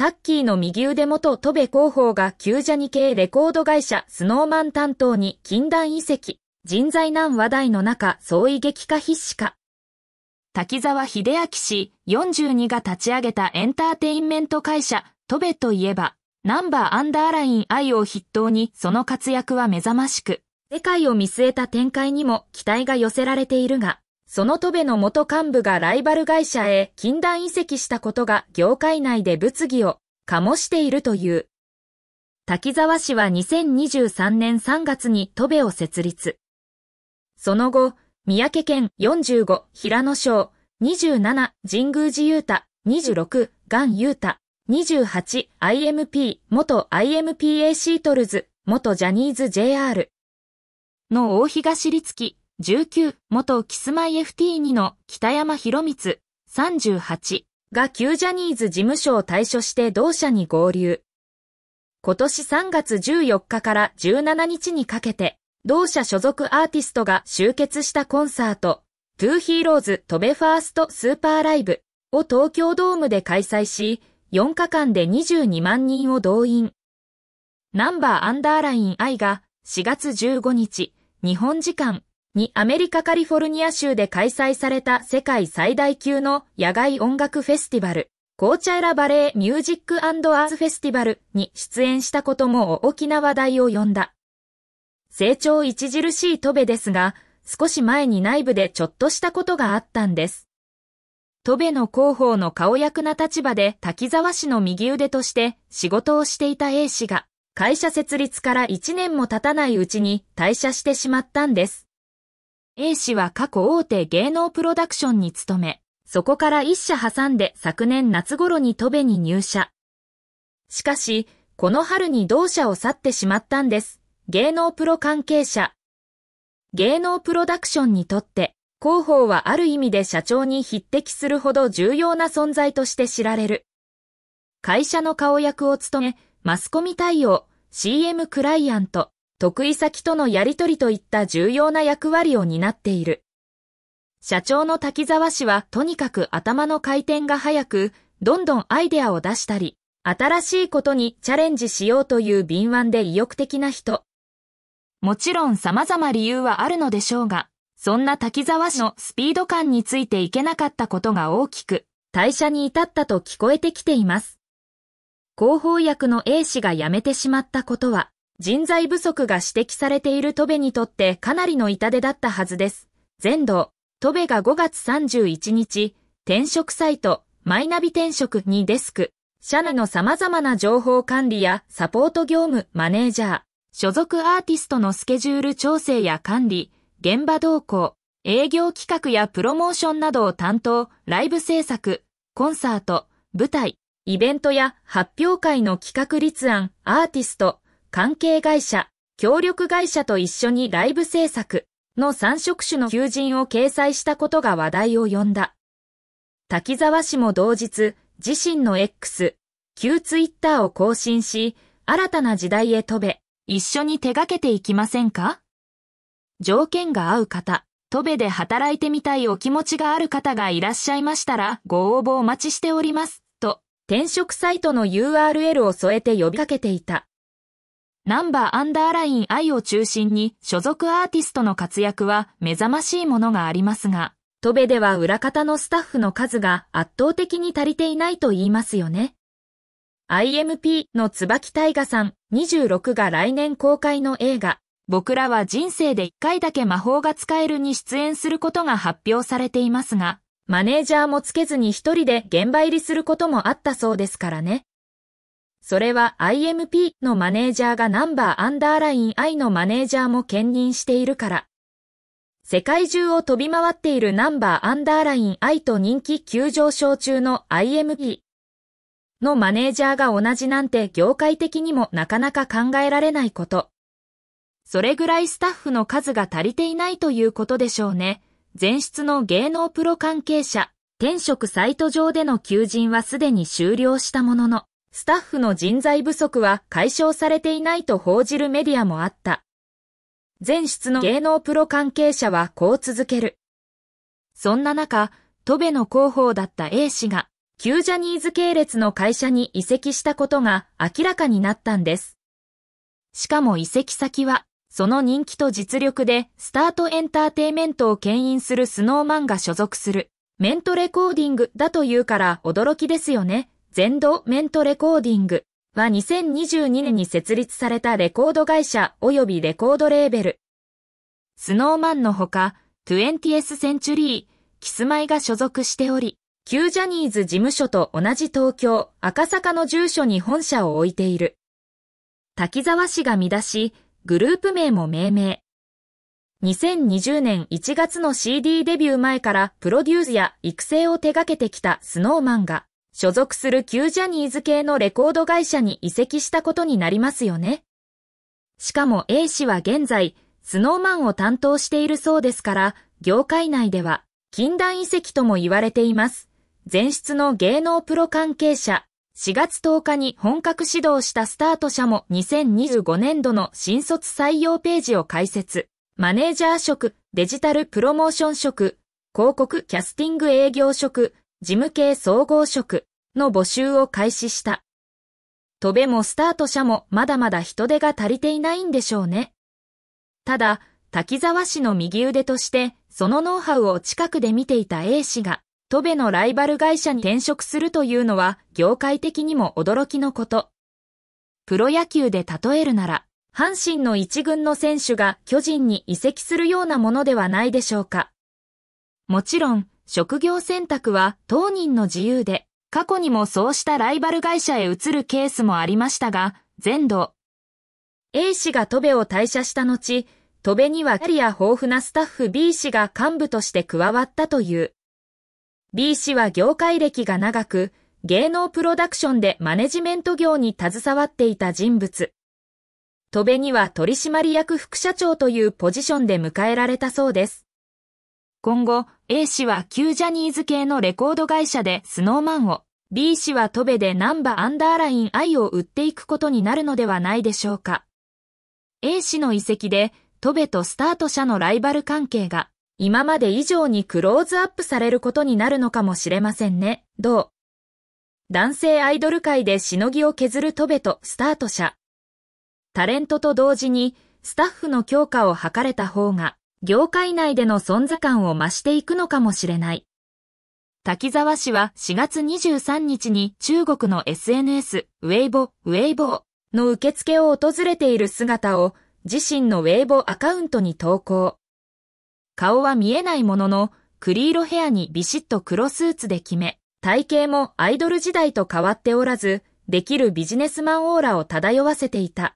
タッキーの右腕元戸部広報が旧ジャニ系レコード会社スノーマン担当に禁断遺跡、人材難話題の中相違激化必至化。滝沢秀明氏42が立ち上げたエンターテインメント会社戸部といえば、ナンバーアンダーライン愛を筆頭にその活躍は目覚ましく、世界を見据えた展開にも期待が寄せられているが、その戸部の元幹部がライバル会社へ禁断移籍したことが業界内で物議を醸しているという。滝沢氏は2023年3月に戸部を設立。その後、三宅県45、平野省、27、神宮寺雄太、26、岩雄太、28、IMP、元 IMPA シートルズ、元ジャニーズ JR の大東立樹、19、元キスマイ FT2 の北山博光、38が旧ジャニーズ事務所を退所して同社に合流。今年3月14日から17日にかけて、同社所属アーティストが集結したコンサート、トゥーヒーローズ飛べファーストスーパーライブを東京ドームで開催し、4日間で22万人を動員。ナンバーアンダーライン I が4月15日、日本時間にアメリカカリフォルニア州で開催された世界最大級の野外音楽フェスティバル、コーチャイラバレーミュージックアーツフェスティバルに出演したことも大きな話題を呼んだ。成長著しいトベですが、少し前に内部でちょっとしたことがあったんです。トベの広報の顔役な立場で滝沢氏の右腕として仕事をしていた A 氏が、会社設立から1年も経たないうちに退社してしまったんです。A 氏は過去大手芸能プロダクションに勤め、そこから一社挟んで昨年夏頃に戸部に入社。しかし、この春に同社を去ってしまったんです。芸能プロ関係者。芸能プロダクションにとって、広報はある意味で社長に匹敵するほど重要な存在として知られる。会社の顔役を務め、マスコミ対応、CM クライアント、得意先とのやりとりといった重要な役割を担っている。社長の滝沢氏はとにかく頭の回転が速く、どんどんアイデアを出したり、新しいことにチャレンジしようという敏腕で意欲的な人。もちろん様々理由はあるのでしょうが、そんな滝沢氏のスピード感についていけなかったことが大きく、退社に至ったと聞こえてきています。広報役の A 氏が辞めてしまったことは、人材不足が指摘されている戸部にとってかなりの痛手だったはずです。全土、戸部が5月31日、転職サイト、マイナビ転職にデスク、社内の様々な情報管理やサポート業務、マネージャー、所属アーティストのスケジュール調整や管理、現場動向、営業企画やプロモーションなどを担当、ライブ制作、コンサート、舞台、イベントや発表会の企画立案、アーティスト、関係会社、協力会社と一緒にライブ制作の3色種の求人を掲載したことが話題を呼んだ。滝沢氏も同日、自身の X、旧ツイッターを更新し、新たな時代へ飛べ、一緒に手掛けていきませんか条件が合う方、飛べで働いてみたいお気持ちがある方がいらっしゃいましたら、ご応募お待ちしております、と、転職サイトの URL を添えて呼びかけていた。ナンバーアンダーライン I を中心に所属アーティストの活躍は目覚ましいものがありますが、戸部では裏方のスタッフの数が圧倒的に足りていないと言いますよね。IMP の椿大河さん26が来年公開の映画、僕らは人生で1回だけ魔法が使えるに出演することが発表されていますが、マネージャーもつけずに一人で現場入りすることもあったそうですからね。それは IMP のマネージャーがナンバーアンダーライン I のマネージャーも兼任しているから。世界中を飛び回っているナンバーアンダーライン I と人気急上昇中の IMP のマネージャーが同じなんて業界的にもなかなか考えられないこと。それぐらいスタッフの数が足りていないということでしょうね。前出の芸能プロ関係者、転職サイト上での求人はすでに終了したものの、スタッフの人材不足は解消されていないと報じるメディアもあった。前室の芸能プロ関係者はこう続ける。そんな中、戸部の広報だった A 氏が、旧ジャニーズ系列の会社に移籍したことが明らかになったんです。しかも移籍先は、その人気と実力でスタートエンターテイメントを牽引するスノーマンが所属するメントレコーディングだというから驚きですよね。全土メントレコーディングは2022年に設立されたレコード会社及びレコードレーベル。スノーマンのほか、ンティエスセンチュリー、キスマイが所属しており、旧ジャニーズ事務所と同じ東京、赤坂の住所に本社を置いている。滝沢氏が見出し、グループ名も命名。2020年1月の CD デビュー前からプロデュースや育成を手掛けてきたスノーマンが、所属する旧ジャニーズ系のレコード会社に移籍したことになりますよね。しかも A 氏は現在、スノーマンを担当しているそうですから、業界内では、禁断移籍とも言われています。前出の芸能プロ関係者、4月10日に本格指導したスタート社も2025年度の新卒採用ページを開設。マネージャー職、デジタルプロモーション職、広告キャスティング営業職、事務系総合職の募集を開始した。飛べもスタート者もまだまだ人手が足りていないんでしょうね。ただ、滝沢氏の右腕として、そのノウハウを近くで見ていた A 氏が、戸部のライバル会社に転職するというのは、業界的にも驚きのこと。プロ野球で例えるなら、阪神の一軍の選手が巨人に移籍するようなものではないでしょうか。もちろん、職業選択は当人の自由で、過去にもそうしたライバル会社へ移るケースもありましたが、全土。A 氏が戸部を退社した後、戸部にはキャリア豊富なスタッフ B 氏が幹部として加わったという。B 氏は業界歴が長く、芸能プロダクションでマネジメント業に携わっていた人物。戸部には取締役副社長というポジションで迎えられたそうです。今後、A 氏は旧ジャニーズ系のレコード会社でスノーマンを、B 氏はトベでナンバアンダーライン I を売っていくことになるのではないでしょうか。A 氏の遺跡で、トベとスタート社のライバル関係が、今まで以上にクローズアップされることになるのかもしれませんね。どう男性アイドル界でしのぎを削るトベとスタート社。タレントと同時に、スタッフの強化を図れた方が、業界内での存在感を増していくのかもしれない。滝沢氏は4月23日に中国の SNS、ウェイボ、ウェイボーの受付を訪れている姿を自身のウェイボアカウントに投稿。顔は見えないものの、栗色ヘアにビシッと黒スーツで決め、体型もアイドル時代と変わっておらず、できるビジネスマンオーラを漂わせていた。